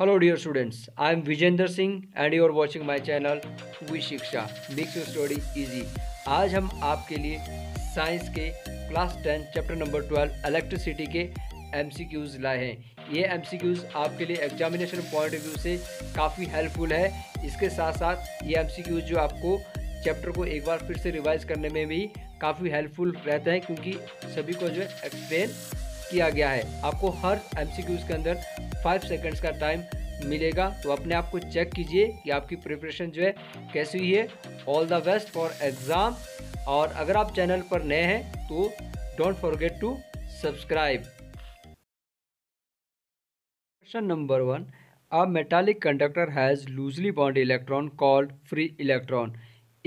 Hello dear students I am Vijendra Singh and you are watching my channel V Shiksha Makes Your Study easy आज हम आपके लिए science के class ten chapter number twelve electricity के M C Qs लाए हैं ये एम सी क्यूज़ आपके लिए एग्जामिनेशन पॉइंट ऑफ व्यू से काफ़ी हेल्पफुल है इसके साथ साथ ये एम सी क्यूज़ जो आपको चैप्टर को एक बार फिर से रिवाइज करने में भी काफ़ी हेल्पफुल रहते हैं क्योंकि सभी को जो है एक्सप्लेन किया गया है आपको हर एम सी क्यूज़ के अंदर फाइव सेकेंड्स का टाइम मिलेगा तो अपने आप को चेक कीजिए कि आपकी प्रिपरेशन जो है कैसी हुई है all the best for exam और अगर आप चैनल पर नए हैं तो don't forget to subscribe question number one a metallic conductor has loosely bound electron called free electron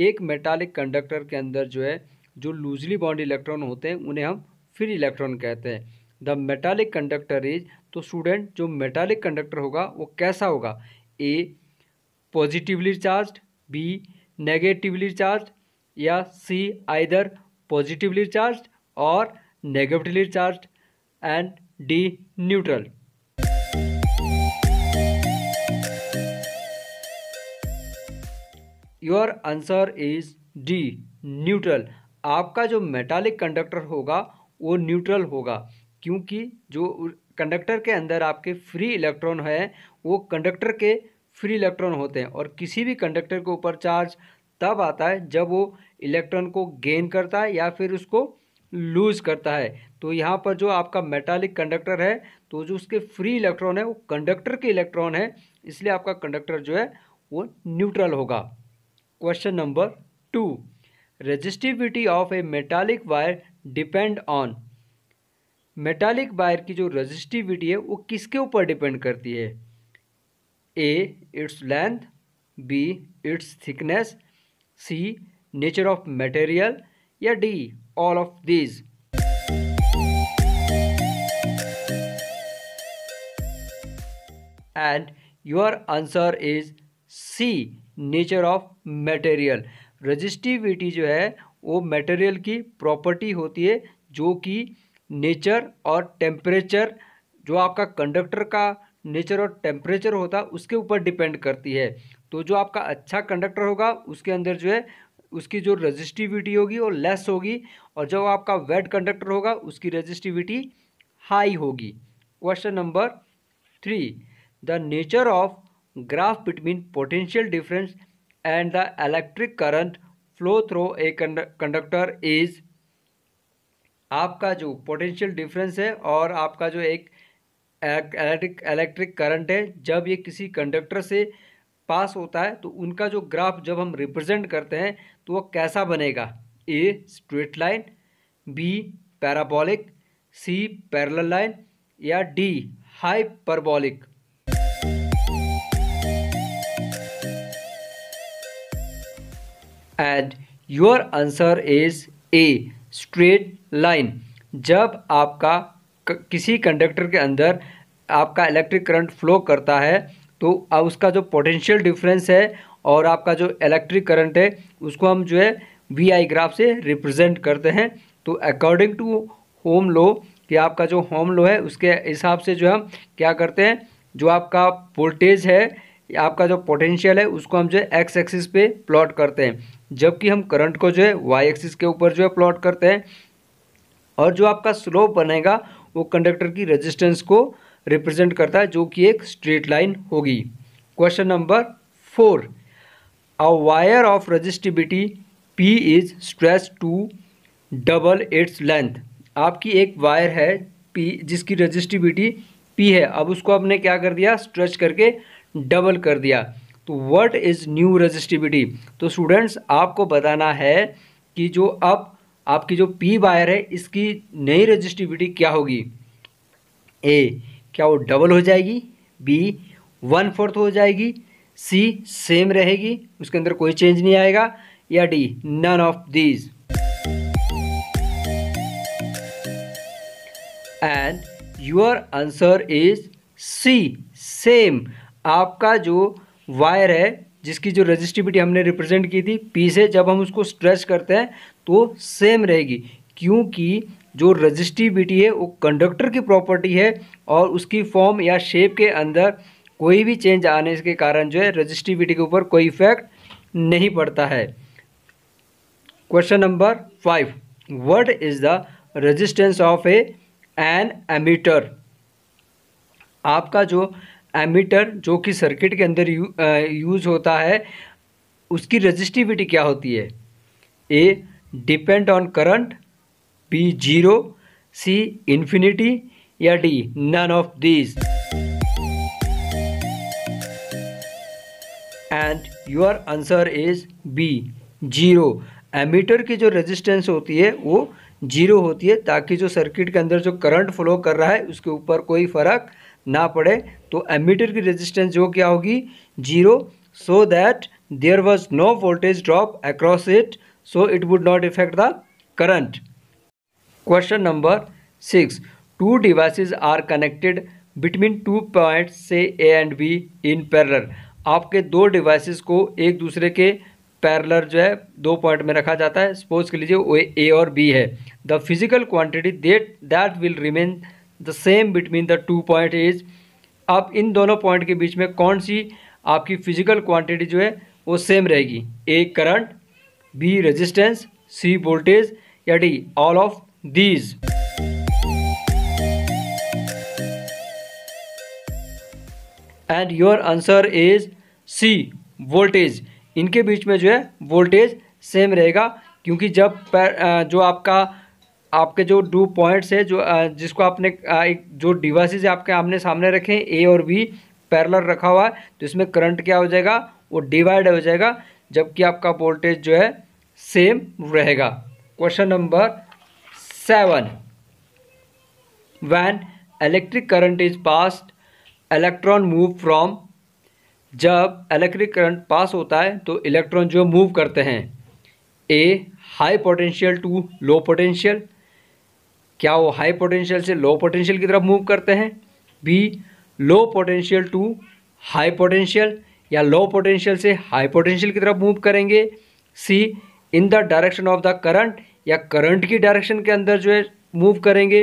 एक मेटालिक कंडक्टर के अंदर जो है जो लूजली बाउंड इलेक्ट्रॉन होते हैं उन्हें हम फ्री इलेक्ट्रॉन कहते हैं द मेटालिक कंडक्टर इज तो स्टूडेंट जो मेटालिक कंडक्टर होगा वो कैसा होगा A positively charge B negatively charge या सी आइदर पॉजिटिवली चार्ज और negatively charge and D neutral your answer is D neutral आपका जो मेटालिक कंडक्टर होगा वो न्यूट्रल होगा क्योंकि जो कंडक्टर के अंदर आपके फ्री इलेक्ट्रॉन है वो कंडक्टर के फ्री इलेक्ट्रॉन होते हैं और किसी भी कंडक्टर के ऊपर चार्ज तब आता है जब वो इलेक्ट्रॉन को गेन करता है या फिर उसको लूज करता है तो यहाँ पर जो आपका मेटालिक कंडक्टर है तो जो उसके फ्री इलेक्ट्रॉन है वो कंडक्टर के इलेक्ट्रॉन है इसलिए आपका कंडक्टर जो है वो न्यूट्रल होगा question number two resistivity of a metallic wire depend on metallic wire की जो रजिस्टिविटी है वो किसके ऊपर डिपेंड करती है A its length B its thickness C nature of material या D all of these and your answer is C nature of material resistivity जो है वो मटेरियल की प्रॉपर्टी होती है जो कि नेचर और टेम्परेचर जो आपका कंडक्टर का नेचर और टेम्परेचर होता है उसके ऊपर डिपेंड करती है तो जो आपका अच्छा कंडक्टर होगा उसके अंदर जो है उसकी जो रजिस्टिविटी होगी वो लेस होगी और जो आपका वेट कंडक्टर होगा उसकी रजिस्टिविटी हाई होगी question number three the nature of graph between potential difference and the electric current flow through a conductor is आपका जो पोटेंशियल डिफरेंस है और आपका जो एक इलेक्ट्रिक इलेक्ट्रिक करंट है जब ये किसी कंडक्टर से पास होता है तो उनका जो ग्राफ जब हम रिप्रेजेंट करते हैं तो वह कैसा बनेगा A straight line B parabolic C parallel line या D hyperbolic and your answer is A straight line जब आपका किसी कंडक्टर के अंदर आपका इलेक्ट्रिक करंट फ्लो करता है तो उसका जो पोटेंशियल डिफरेंस है और आपका जो इलेक्ट्रिक करंट है उसको हम जो है वी आई ग्राफ से रिप्रेजेंट करते हैं तो अकॉर्डिंग टू होम लो कि आपका जो होम लो है उसके हिसाब से जो हम क्या करते हैं जो आपका वोल्टेज है आपका जो पोटेंशियल है उसको हम जो है एक्स एक्सिस पे प्लॉट करते हैं जबकि हम करंट को जो है वाई एक्सिस के ऊपर जो है प्लॉट करते हैं और जो आपका स्लोप बनेगा वो कंडक्टर की रेजिस्टेंस को रिप्रेजेंट करता है जो कि एक स्ट्रेट लाइन होगी question number four a wire of resistivity P is stretched to double its length आपकी एक वायर है पी जिसकी रजिस्टिबिटी पी है अब उसको आपने क्या कर दिया स्ट्रेच करके डबल कर दिया तो व्हाट इज़ न्यू रजिस्टिबिटी तो स्टूडेंट्स आपको बताना है कि जो अब आपकी जो पी वायर है इसकी नई रजिस्टिविटी क्या होगी ए क्या वो डबल हो जाएगी बी वन फोर्थ हो जाएगी सी सेम रहेगी उसके अंदर कोई चेंज नहीं आएगा या D none of these and your answer is C same आपका जो वायर है जिसकी जो रजिस्टिविटी हमने रिप्रेजेंट की थी पी से जब हम उसको स्ट्रेच करते हैं तो सेम रहेगी क्योंकि जो रजिस्टिविटी है वो कंडक्टर की प्रॉपर्टी है और उसकी फॉर्म या शेप के अंदर कोई भी चेंज आने के कारण जो है रजिस्टिविटी के ऊपर कोई इफेक्ट नहीं पड़ता है question number five what is the resistance of a an ammeter आपका जो एमीटर जो कि सर्किट के अंदर यू, यूज होता है उसकी रजिस्टिविटी क्या होती है A depend on current B zero C infinity या D none of these and your answer is B zero ammeter की जो रेजिस्टेंस होती है वो जीरो होती है ताकि जो सर्किट के अंदर जो करंट फ्लो कर रहा है उसके ऊपर कोई फ़र्क ना पड़े तो एमीटर की रेजिस्टेंस जो क्या होगी zero so that there was no voltage drop across it so it would not affect the current. Question number 6. Two devices are connected between two points say A and B in parallel. आपके दो devices को एक दूसरे के parallel जो है दो point में रखा जाता है सपोज कर लीजिए वो ए और बी है the physical quantity that that will remain the same between the two point is अब इन दोनों पॉइंट के बीच में कौन सी आपकी फिजिकल क्वांटिटी जो है वो सेम रहेगी A current B resistance C voltage या D all of these and your answer is C voltage इनके बीच में जो है वोल्टेज सेम रहेगा क्योंकि जब जो आपका आपके जो डू पॉइंट्स है जो जिसको आपने एक जो डिवाइसेस आपके आमने सामने रखे ए और बी पैरलर रखा हुआ है तो इसमें करंट क्या हो जाएगा वो डिवाइड हो जाएगा जबकि आपका वोल्टेज जो है सेम रहेगा question number seven when electric current is passed electron move from जब इलेक्ट्रिक करंट पास होता है तो इलेक्ट्रॉन जो मूव करते हैं A high potential to low potential क्या वो हाई पोटेंशियल से लो पोटेंशियल की तरफ मूव करते हैं B low potential to high potential या लो पोटेंशियल से हाई पोटेंशियल की तरफ मूव करेंगे C in the direction of the current या करंट की डायरेक्शन के अंदर जो है मूव करेंगे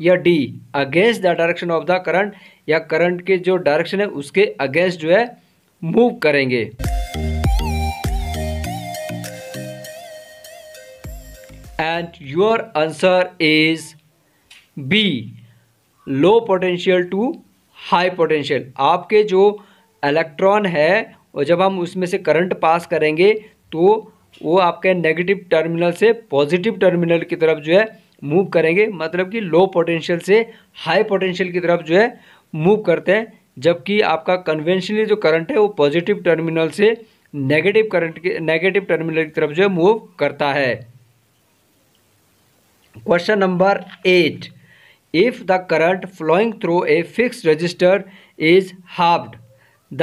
या D against the direction of the current या करंट के जो डायरेक्शन है उसके अगेंस्ट जो है मूव करेंगे and your answer is B low potential to high potential आपके जो इलेक्ट्रॉन है और जब हम उसमें से करंट पास करेंगे तो वो आपके नेगेटिव टर्मिनल से पॉजिटिव टर्मिनल की तरफ जो है मूव करेंगे मतलब कि लो पोटेंशियल से हाई पोटेंशियल की तरफ जो है मूव करते हैं जबकि आपका कन्वेंशनली जो करंट है वो पॉजिटिव टर्मिनल से नेगेटिव करंट के नेगेटिव टर्मिनल की तरफ जो है मूव करता है question number eight if the current flowing through a fix resistor is halved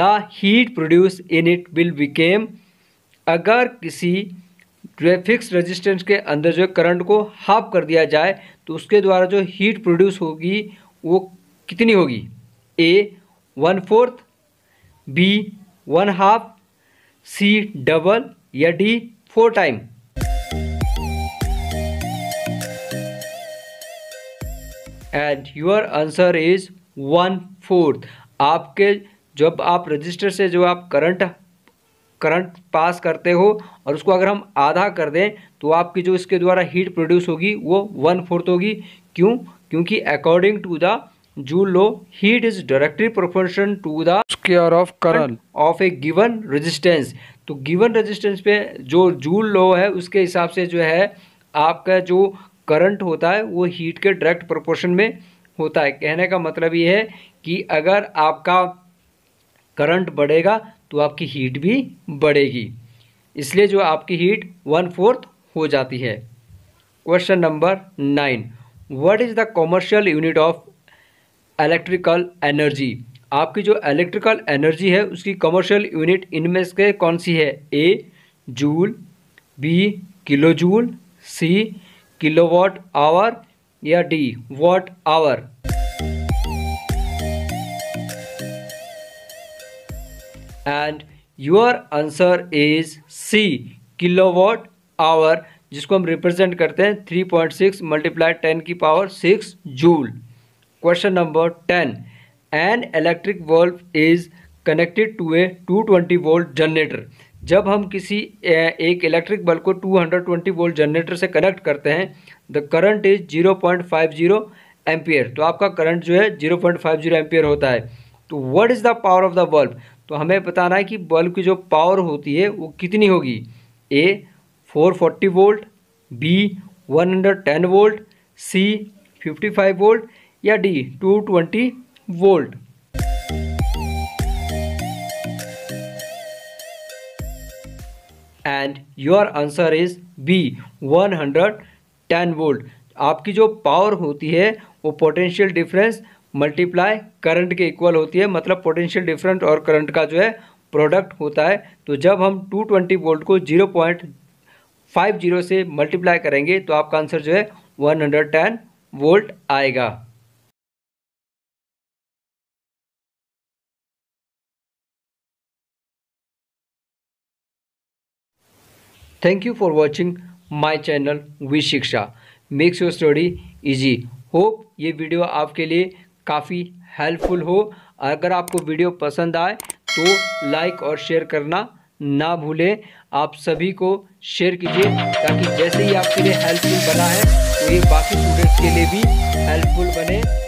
the heat produce in it will became अगर किसी फिक्स रेजिस्टेंस के अंदर जो करंट को हाफ कर दिया जाए तो उसके द्वारा जो हीट प्रोड्यूस होगी वो कितनी होगी A one fourth B one half C double या D four time and your answer is one fourth आपके जब आप रजिस्टर से जो आप करंट करंट पास करते हो और उसको अगर हम आधा कर दें तो आपकी जो इसके द्वारा हीट प्रोड्यूस होगी वो वन फोर्थ होगी क्यों क्योंकि according to the Joule law heat is directly proportion to the square of current of a given resistance तो गिवन रेजिस्टेंस पे जो जूल लो है उसके हिसाब से जो है आपका जो करंट होता है वो हीट के डायरेक्ट प्रोपोर्शन में होता है कहने का मतलब ये है कि अगर आपका करंट बढ़ेगा तो आपकी हीट भी बढ़ेगी इसलिए जो आपकी हीट वन फोर्थ हो जाती है question number nine what is the commercial unit of electrical energy आपकी जो इलेक्ट्रिकल एनर्जी है उसकी कमर्शियल यूनिट इनमें से कौन सी है A joule B kilo joule C kilowatt hour या D watt hour and your answer is C kilowatt hour जिसको हम रिप्रेजेंट करते हैं three point six multiply ten की power six joule question number ten an electric bulb is connected to a two twenty volt generator जब हम किसी एक electric bulb को two hundred twenty volt generator से कनेक्ट करते हैं the current is zero point five zero ampere तो आपका करंट जो है zero point five zero ampere होता है तो what is the power of the bulb तो हमें बताना है कि बल्ब की जो पावर होती है वो कितनी होगी A 440 volt B 110 volt C 55 volt या D 220 volt and your answer is B 110 volt आपकी जो पावर होती है वो पोटेंशियल डिफरेंस मल्टीप्लाई करंट के इक्वल होती है मतलब पोटेंशियल डिफरेंट और करंट का जो है प्रोडक्ट होता है तो जब हम 220 वोल्ट को 0.50 से मल्टीप्लाई करेंगे तो आपका आंसर जो है 110 वोल्ट आएगा thank you for watching my channel V Shiksha makes your study easy hope ये वीडियो आपके लिए काफ़ी हेल्पफुल हो अगर आपको वीडियो पसंद आए तो लाइक और शेयर करना ना भूलें आप सभी को शेयर कीजिए ताकि जैसे ही आपके लिए हेल्पफुल बना है तो ये बाकी स्टूडेंट्स के लिए भी हेल्पफुल बने